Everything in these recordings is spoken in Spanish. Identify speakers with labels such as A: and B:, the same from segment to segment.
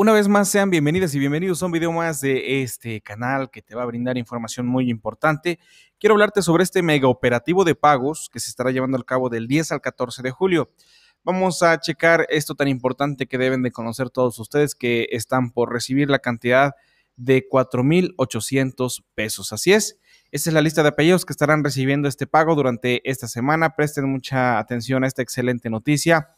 A: Una vez más, sean bienvenidas y bienvenidos a un video más de este canal que te va a brindar información muy importante. Quiero hablarte sobre este mega operativo de pagos que se estará llevando al cabo del 10 al 14 de julio. Vamos a checar esto tan importante que deben de conocer todos ustedes que están por recibir la cantidad de 4.800 pesos. Así es, esta es la lista de apellidos que estarán recibiendo este pago durante esta semana. Presten mucha atención a esta excelente noticia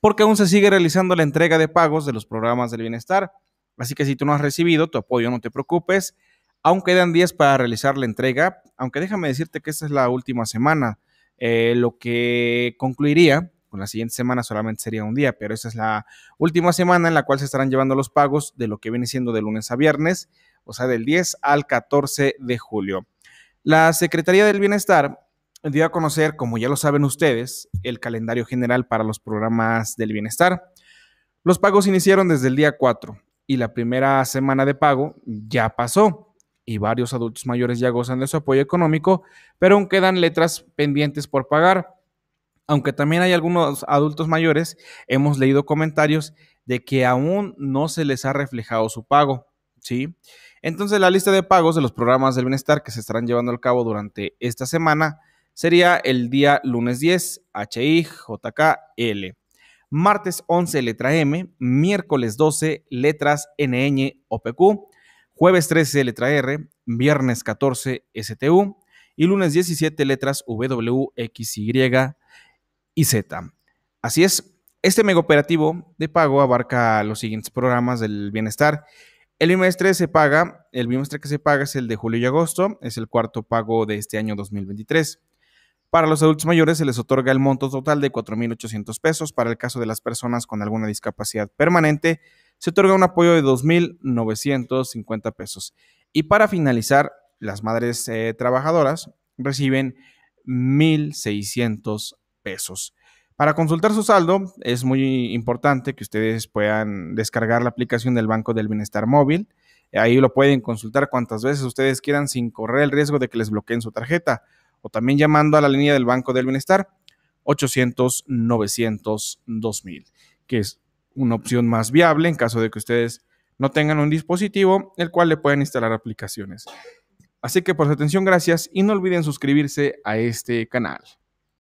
A: porque aún se sigue realizando la entrega de pagos de los programas del bienestar. Así que si tú no has recibido tu apoyo, no te preocupes. Aún quedan días para realizar la entrega, aunque déjame decirte que esta es la última semana. Eh, lo que concluiría con la siguiente semana solamente sería un día, pero esa es la última semana en la cual se estarán llevando los pagos de lo que viene siendo de lunes a viernes, o sea, del 10 al 14 de julio. La Secretaría del Bienestar dio a conocer, como ya lo saben ustedes, el calendario general para los programas del bienestar. Los pagos iniciaron desde el día 4 y la primera semana de pago ya pasó y varios adultos mayores ya gozan de su apoyo económico, pero aún quedan letras pendientes por pagar. Aunque también hay algunos adultos mayores, hemos leído comentarios de que aún no se les ha reflejado su pago, ¿sí? Entonces la lista de pagos de los programas del bienestar que se estarán llevando a cabo durante esta semana sería el día lunes 10, HIJKL. Martes 11, letra M. Miércoles 12, letras n o Jueves 13, letra R. Viernes 14, STU. Y lunes 17, letras W, X, Y y Z. Así es, este mega operativo de pago abarca los siguientes programas del bienestar. El bimestre se paga, el bimestre que se paga es el de julio y agosto, es el cuarto pago de este año 2023. Para los adultos mayores se les otorga el monto total de 4.800 pesos. Para el caso de las personas con alguna discapacidad permanente, se otorga un apoyo de 2.950 pesos. Y para finalizar, las madres eh, trabajadoras reciben 1.600 pesos. Para consultar su saldo, es muy importante que ustedes puedan descargar la aplicación del Banco del Bienestar Móvil. Ahí lo pueden consultar cuantas veces ustedes quieran sin correr el riesgo de que les bloqueen su tarjeta o también llamando a la línea del Banco del Bienestar 800-900-2000, que es una opción más viable en caso de que ustedes no tengan un dispositivo el cual le puedan instalar aplicaciones. Así que por su atención, gracias y no olviden suscribirse a este canal.